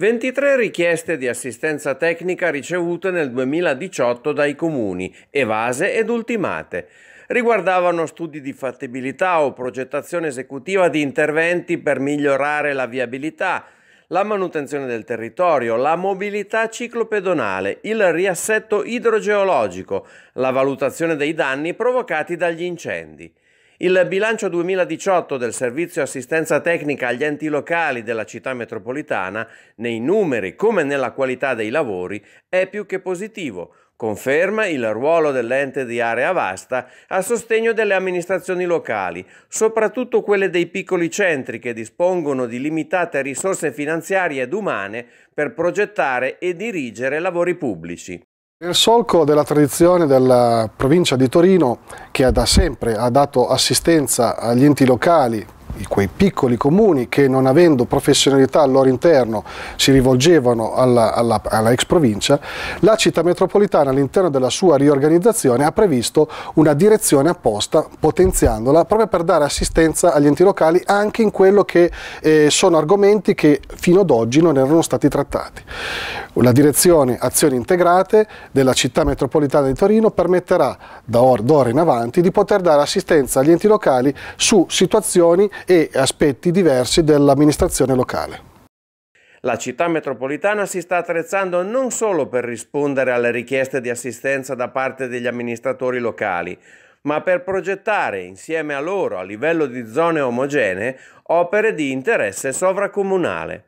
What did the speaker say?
23 richieste di assistenza tecnica ricevute nel 2018 dai comuni, evase ed ultimate. Riguardavano studi di fattibilità o progettazione esecutiva di interventi per migliorare la viabilità, la manutenzione del territorio, la mobilità ciclopedonale, il riassetto idrogeologico, la valutazione dei danni provocati dagli incendi. Il bilancio 2018 del Servizio Assistenza Tecnica agli enti locali della città metropolitana, nei numeri come nella qualità dei lavori, è più che positivo. Conferma il ruolo dell'ente di area vasta a sostegno delle amministrazioni locali, soprattutto quelle dei piccoli centri che dispongono di limitate risorse finanziarie ed umane per progettare e dirigere lavori pubblici. Nel solco della tradizione della provincia di Torino, che da sempre ha dato assistenza agli enti locali quei piccoli comuni che non avendo professionalità al loro interno si rivolgevano alla, alla, alla ex provincia, la città metropolitana all'interno della sua riorganizzazione ha previsto una direzione apposta potenziandola proprio per dare assistenza agli enti locali anche in quello che eh, sono argomenti che fino ad oggi non erano stati trattati. La direzione azioni integrate della città metropolitana di Torino permetterà da or d'ora in avanti di poter dare assistenza agli enti locali su situazioni e aspetti diversi dell'amministrazione locale. La città metropolitana si sta attrezzando non solo per rispondere alle richieste di assistenza da parte degli amministratori locali, ma per progettare insieme a loro, a livello di zone omogenee, opere di interesse sovracomunale.